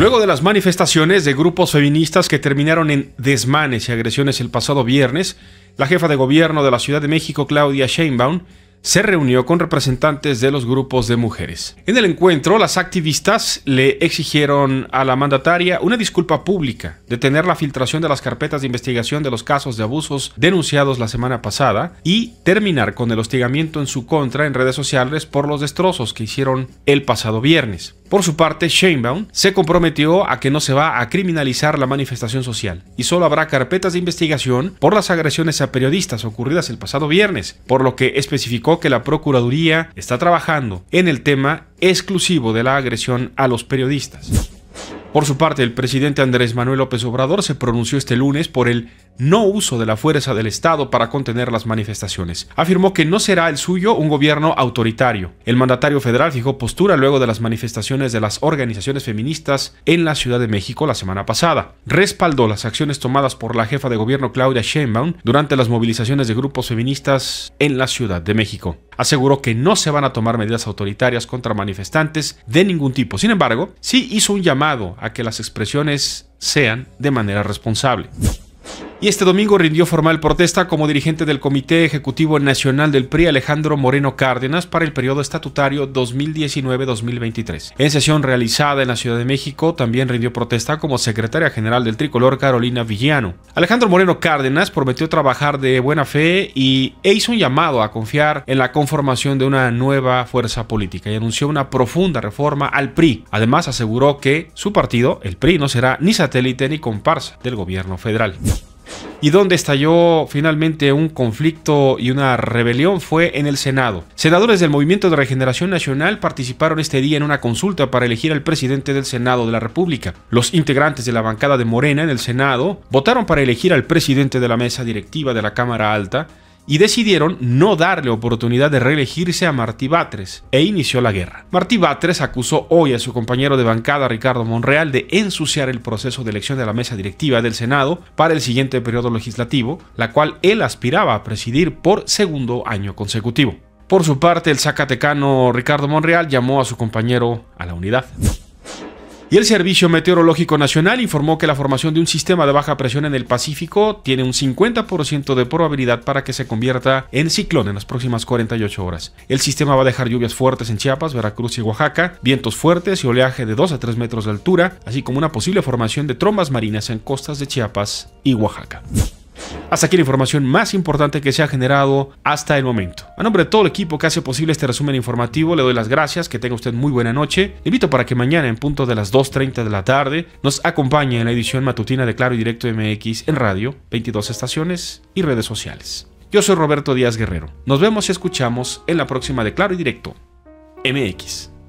Luego de las manifestaciones de grupos feministas que terminaron en desmanes y agresiones el pasado viernes, la jefa de gobierno de la Ciudad de México, Claudia Sheinbaum, se reunió con representantes de los grupos de mujeres. En el encuentro, las activistas le exigieron a la mandataria una disculpa pública, detener la filtración de las carpetas de investigación de los casos de abusos denunciados la semana pasada y terminar con el hostigamiento en su contra en redes sociales por los destrozos que hicieron el pasado viernes. Por su parte, Sheinbaum se comprometió a que no se va a criminalizar la manifestación social y solo habrá carpetas de investigación por las agresiones a periodistas ocurridas el pasado viernes, por lo que especificó que la Procuraduría está trabajando en el tema exclusivo de la agresión a los periodistas. Por su parte, el presidente Andrés Manuel López Obrador se pronunció este lunes por el no uso de la fuerza del Estado para contener las manifestaciones. Afirmó que no será el suyo un gobierno autoritario. El mandatario federal fijó postura luego de las manifestaciones de las organizaciones feministas en la Ciudad de México la semana pasada. Respaldó las acciones tomadas por la jefa de gobierno Claudia Sheinbaum durante las movilizaciones de grupos feministas en la Ciudad de México aseguró que no se van a tomar medidas autoritarias contra manifestantes de ningún tipo. Sin embargo, sí hizo un llamado a que las expresiones sean de manera responsable. Y este domingo rindió formal protesta como dirigente del Comité Ejecutivo Nacional del PRI Alejandro Moreno Cárdenas para el periodo estatutario 2019-2023. En sesión realizada en la Ciudad de México, también rindió protesta como secretaria general del tricolor Carolina Villano. Alejandro Moreno Cárdenas prometió trabajar de buena fe y e hizo un llamado a confiar en la conformación de una nueva fuerza política y anunció una profunda reforma al PRI. Además aseguró que su partido, el PRI, no será ni satélite ni comparsa del gobierno federal y donde estalló finalmente un conflicto y una rebelión fue en el Senado. Senadores del Movimiento de Regeneración Nacional participaron este día en una consulta para elegir al presidente del Senado de la República. Los integrantes de la bancada de Morena en el Senado votaron para elegir al presidente de la mesa directiva de la Cámara Alta, y decidieron no darle oportunidad de reelegirse a Martí Batres e inició la guerra. Martí Batres acusó hoy a su compañero de bancada Ricardo Monreal de ensuciar el proceso de elección de la mesa directiva del Senado para el siguiente periodo legislativo, la cual él aspiraba a presidir por segundo año consecutivo. Por su parte, el zacatecano Ricardo Monreal llamó a su compañero a la unidad. Y el Servicio Meteorológico Nacional informó que la formación de un sistema de baja presión en el Pacífico tiene un 50% de probabilidad para que se convierta en ciclón en las próximas 48 horas. El sistema va a dejar lluvias fuertes en Chiapas, Veracruz y Oaxaca, vientos fuertes y oleaje de 2 a 3 metros de altura, así como una posible formación de trombas marinas en costas de Chiapas y Oaxaca. Hasta aquí la información más importante que se ha generado hasta el momento. A nombre de todo el equipo que hace posible este resumen informativo, le doy las gracias, que tenga usted muy buena noche. Le invito para que mañana en punto de las 2.30 de la tarde nos acompañe en la edición matutina de Claro y Directo MX en radio, 22 estaciones y redes sociales. Yo soy Roberto Díaz Guerrero. Nos vemos y escuchamos en la próxima de Claro y Directo MX.